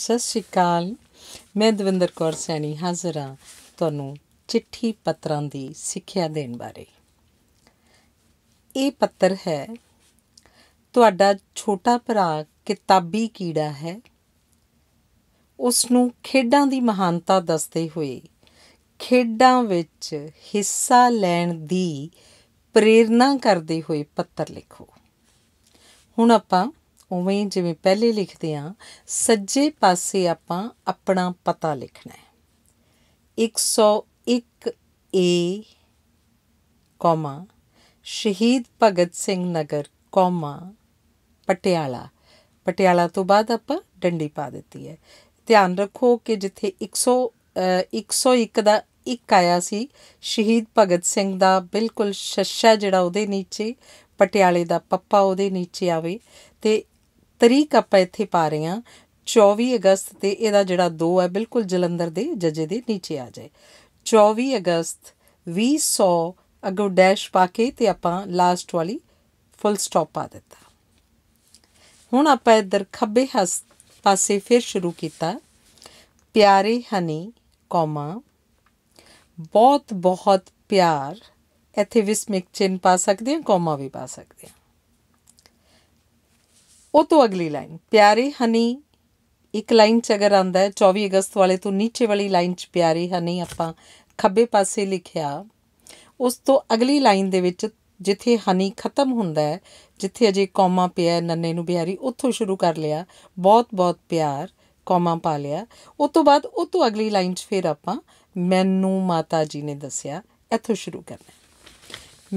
ਸਤਿ ਸ਼੍ਰੀ ਅਕਾਲ ਮੈਂ ਦਵਿੰਦਰ ਕੌਰ ਸੈਣੀ ਹਾਜ਼ਰ ਹਾਂ ਤੁਹਾਨੂੰ ਚਿੱਠੀ ਪੱਤਰਾਂ ਦੀ ਸਿੱਖਿਆ ਦੇਣ ਬਾਰੇ ਇਹ ਪੱਤਰ ਹੈ ਤੁਹਾਡਾ ਛੋਟਾ ਭਰਾ ਕਿਤਾਬੀ ਕੀੜਾ ਹੈ ਉਸ ਨੂੰ ਖੇਡਾਂ ਦੀ ਮਹਾਨਤਾ ਦੱਸਦੇ ਹੋਏ ਖੇਡਾਂ ਵਿੱਚ ਹਿੱਸਾ ਲੈਣ ਦੀ ਪ੍ਰੇਰਣਾ ਕਰਦੇ ਹੋਏ ਪੱਤਰ ਲਿਖੋ ਹੁਣ ਆਪਾਂ ਉਵੇਂ ਜਿਵੇਂ ਪਹਿਲੇ ਲਿਖਦੇ ਆ ਸੱਜੇ ਪਾਸੇ ਆਪਾਂ ਆਪਣਾ ਪਤਾ ਲਿਖਣਾ ਹੈ 101 A comma Shaheed Bhagat Singh Nagar comma Patiala Patiala ਤੋਂ ਬਾਅਦ ਆਪਾਂ ਡੰਡੀ ਪਾ ਦਿੱਤੀ ਹੈ ਧਿਆਨ ਰੱਖੋ ਕਿ ਜਿੱਥੇ 100 101 ਦਾ ਇੱਕ ਆਇਆ ਸੀ ਸ਼ਹੀਦ ਭਗਤ ਸਿੰਘ ਦਾ ਬਿਲਕੁਲ ਸ਼ਸ਼ਾ ਜਿਹੜਾ ਉਹਦੇ ਨੀਚੇ ਪਟਿਆਲੇ ਦਾ ਪੱਪਾ ਉਹਦੇ ਨੀਚੇ ਆਵੇ ਤੇ ਤਰੀਕ ਆਪਾਂ ਇੱਥੇ ਪਾ ਰਹੇ ਹਾਂ 24 ਅਗਸਤ ਤੇ ਇਹਦਾ ਜਿਹੜਾ 2 ਹੈ ਬਿਲਕੁਲ ਜਲੰਧਰ ਦੇ ਜਜੇ ਦੇ ਨੀਚੇ ਆ ਜਾਏ 24 ਅਗਸਤ 2100 ਅਗੋ ਡੈਸ਼ ਪਾ ਕੇ ਤੇ ਆਪਾਂ ਲਾਸਟ ਵਾਲੀ ਫੁੱਲ ਸਟਾਪ ਪਾ ਦਿੱਤਾ ਹੁਣ ਆਪਾਂ ਇੱਧਰ ਖੱਬੇ ਹੱਸ ਪਾਸੇ ਫਿਰ ਸ਼ੁਰੂ ਕੀਤਾ ਪਿਆਰੇ ਹਨੀ ਕੋਮਾ ਬਹੁਤ ਬਹੁਤ ਪਿਆਰ ਇੱਥੇ ਵਿਸਮਿਕ ਚਿੰਨ ਪਾ ਸਕਦੇ ਹਾਂ ਕੋਮਾ ਵੀ ਪਾ ਸਕਦੇ ਹਾਂ ਉਹ ਤੋਂ ਅਗਲੀ ਲਾਈਨ ਪਿਆਰੀ ਹਨੀ ਇੱਕ ਲਾਈਨ ਚ ਅਗਰ ਆਂਦਾ ਹੈ 24 ਅਗਸਤ ਵਾਲੇ ਤੋਂ ਨੀਚੇ ਵਾਲੀ ਲਾਈਨ ਚ ਪਿਆਰੀ ਹਨੀ ਆਪਾਂ ਖੱਬੇ ਪਾਸੇ ਲਿਖਿਆ ਉਸ ਤੋਂ ਅਗਲੀ ਲਾਈਨ ਦੇ ਵਿੱਚ ਜਿੱਥੇ ਹਨੀ ਖਤਮ ਹੁੰਦਾ ਹੈ ਜਿੱਥੇ ਅਜੇ ਕੌਮਾ ਪਿਆ ਨੰਨੇ ਨੂੰ ਬਿਹਾਰੀ ਉੱਥੋਂ ਸ਼ੁਰੂ ਕਰ ਲਿਆ ਬਹੁਤ ਬਹੁਤ ਪਿਆਰ ਕੌਮਾ ਪਾ ਲਿਆ ਉਸ ਤੋਂ ਬਾਅਦ ਉਹ ਤੋਂ ਅਗਲੀ ਲਾਈਨ 'ਚ ਫਿਰ ਆਪਾਂ ਮੈਨੂੰ ਮਾਤਾ ਜੀ ਨੇ ਦੱਸਿਆ ਇੱਥੋਂ ਸ਼ੁਰੂ ਕਰਨਾ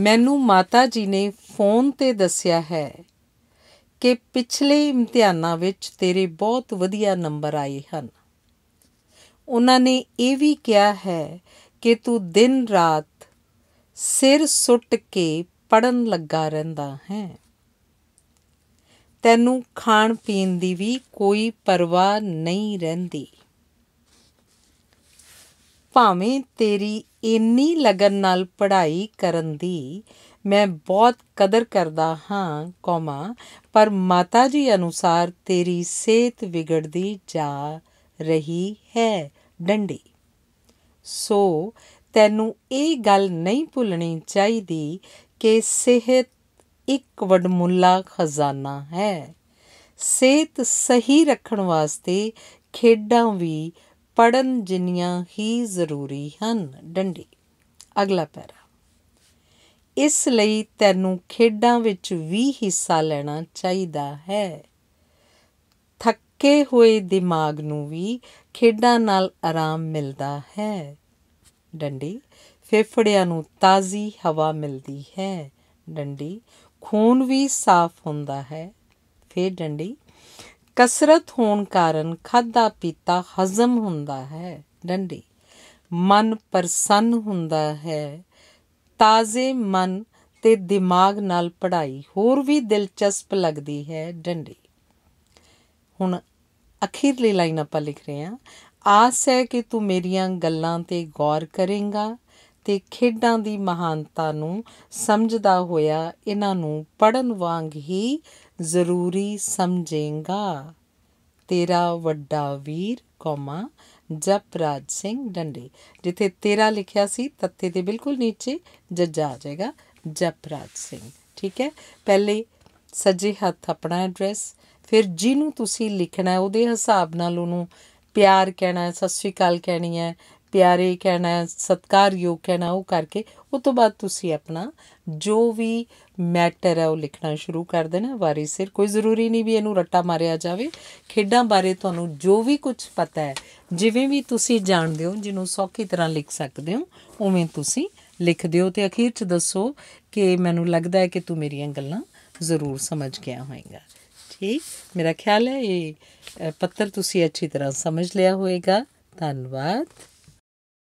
ਮੈਨੂੰ ਮਾਤਾ ਜੀ ਨੇ ਫੋਨ ਤੇ ਦੱਸਿਆ ਹੈ ਕਿ ਪਿਛਲੇ ਇਮਤਿਹਾਨਾਂ ਵਿੱਚ ਤੇਰੇ ਬਹੁਤ ਵਧੀਆ ਨੰਬਰ ਆਏ ਹਨ ਉਹਨਾਂ ਨੇ ਇਹ ਵੀ ਕਿਹਾ ਹੈ ਕਿ ਤੂੰ ਦਿਨ ਰਾਤ ਸਿਰ ਸੁੱਟ ਕੇ ਪੜਨ ਲੱਗਾ ਰਹਿੰਦਾ ਹੈ ਤੈਨੂੰ ਖਾਣ ਪੀਣ ਦੀ ਵੀ ਕੋਈ ਪਰਵਾਹ ਨਹੀਂ ਰਹਿੰਦੀ ਭਾਵੇਂ ਤੇਰੀ ਇੰਨੀ ਲਗਨ ਨਾਲ ਪੜ੍ਹਾਈ ਕਰਨ ਦੀ ਮੈਂ ਬਹੁਤ ਕਦਰ ਕਰਦਾ ਹਾਂ ਕੋਮਾ ਪਰ ਮਾਤਾ ਜੀ ਅਨੁਸਾਰ ਤੇਰੀ ਸਿਹਤ ਵਿਗੜਦੀ ਜਾ ਰਹੀ ਹੈ ਡੰਡੀ ਸੋ ਤੈਨੂੰ ਇਹ ਗੱਲ ਨਹੀਂ ਭੁੱਲਣੀ ਚਾਹੀਦੀ ਕਿ ਸਿਹਤ ਇੱਕ ਵਡਮੁੱਲਾ ਖਜ਼ਾਨਾ ਹੈ ਸਿਹਤ ਸਹੀ ਰੱਖਣ ਵਾਸਤੇ ਖੇਡਾਂ ਵੀ ਪੜਨ ਜਿੰਨੀਆਂ ਹੀ ਜ਼ਰੂਰੀ ਹਨ ਡੰਡੀ ਅਗਲਾ ਪੈਰਾ ਇਸ ਲਈ ਤੈਨੂੰ ਖੇਡਾਂ ਵਿੱਚ ਵੀ ਹਿੱਸਾ ਲੈਣਾ ਚਾਹੀਦਾ ਹੈ ਥੱਕੇ ਹੋਏ ਦਿਮਾਗ ਨੂੰ ਵੀ ਖੇਡਾਂ ਨਾਲ ਆਰਾਮ ਮਿਲਦਾ ਹੈ ਡੰਡੀ ਫੇਫੜਿਆਂ ਨੂੰ ਤਾਜ਼ੀ ਹਵਾ ਮਿਲਦੀ ਹੈ ਡੰਡੀ ਖੂਨ ਵੀ ਸਾਫ਼ ਹੁੰਦਾ ਹੈ ਫੇ ਡੰਡੀ ਕਸਰਤ ਹੋਣ ਕਾਰਨ ਖਾਦਾ ਪੀਤਾ ਹਜ਼ਮ ਹੁੰਦਾ ਹੈ ਡੰਡੀ ਮਨ ਪ੍ਰਸੰਨ ਹੁੰਦਾ ਹੈ ਤਾਜ਼ੇ ਮਨ ਤੇ ਦਿਮਾਗ ਨਾਲ ਪੜ੍ਹਾਈ ਹੋਰ ਵੀ ਦਿਲਚਸਪ ਲੱਗਦੀ ਹੈ ਡੰਡੀ ਹੁਣ ਅਖੀਰਲੀ ਲਾਈਨ ਆਪਾਂ ਲਿਖ ਰਹੇ ਹਾਂ ਆਸ ਹੈ ਕਿ ਤੂੰ ਮੇਰੀਆਂ ਗੱਲਾਂ ਤੇ ਗੌਰ ਕਰੇਂਗਾ ਤੇ ਖੇਡਾਂ ਦੀ ਮਹਾਨਤਾ ਨੂੰ ਸਮਝਦਾ ਹੋਇਆ ਇਹਨਾਂ ਨੂੰ ਪੜਨ ਵਾਂਗ ਹੀ ਜ਼ਰੂਰੀ ਸਮਝੇਂਗਾ ਤੇਰਾ ਵੱਡਾ ਵੀਰ ਕੋਮਾ ਜਪਰਾਜ ਸਿੰਘ ਡੰਡੇ ਜਿੱਥੇ 13 ਲਿਖਿਆ ਸੀ ਤੱਤੇ ਦੇ ਬਿਲਕੁਲ ਨੀਚੇ ਜੱਜਾ ਆ ਜਾਏਗਾ ਜਪਰਾਜ ਸਿੰਘ ਠੀਕ ਹੈ ਪਹਿਲੇ ਸੱਜੇ ਹੱਥ ਆਪਣਾ ਐਡਰੈਸ ਫਿਰ ਜਿਹਨੂੰ ਤੁਸੀਂ ਲਿਖਣਾ ਉਹਦੇ ਹਿਸਾਬ ਨਾਲ ਉਹਨੂੰ ਪਿਆਰ ਕਹਿਣਾ ਸਤਿ ਸ਼੍ਰੀ ਅਕਾਲ ਕਹਿਣੀ ਹੈ ਪਿਆਰੇ ਕਹਿਣਾ ਸਤਕਾਰਯੋਗ ਕਹਿਣਾ ਉਹ ਕਰਕੇ ਉਸ ਤੋਂ ਬਾਅਦ ਤੁਸੀਂ ਆਪਣਾ ਜੋ ਵੀ ਮੈਟਰ ਹੈ ਉਹ ਲਿਖਣਾ ਸ਼ੁਰੂ ਕਰ ਦੇਣਾ ਵਾਰੀ ਸਿਰ ਕੋਈ ਜ਼ਰੂਰੀ ਨਹੀਂ ਵੀ ਇਹਨੂੰ ਰੱਟਾ ਮਾਰਿਆ ਜਾਵੇ ਖੇਡਾਂ ਬਾਰੇ ਤੁਹਾਨੂੰ ਜੋ ਵੀ ਕੁਝ ਪਤਾ ਹੈ ਜਿਵੇਂ ਵੀ ਤੁਸੀਂ ਜਾਣਦੇ ਹੋ ਜਿਹਨੂੰ ਸੌਖੀ ਤਰ੍ਹਾਂ ਲਿਖ ਸਕਦੇ ਹੋ ਉਵੇਂ ਤੁਸੀਂ ਲਿਖ ਦਿਓ ਤੇ ਅਖੀਰ 'ਚ ਦੱਸੋ ਕਿ ਮੈਨੂੰ ਲੱਗਦਾ ਹੈ ਕਿ ਤੂੰ ਮੇਰੀਆਂ ਗੱਲਾਂ ਜ਼ਰੂਰ ਸਮਝ ਗਿਆ ਹੋਵੇਂਗਾ ਠੀਕ ਮੇਰਾ ਖਿਆਲ ਹੈ ਇਹ ਪੱਤਰ ਤੁਸੀਂ ਅੱਛੀ ਤਰ੍ਹਾਂ ਸਮਝ ਲਿਆ ਹੋਵੇਗਾ ਧੰਨਵਾਦ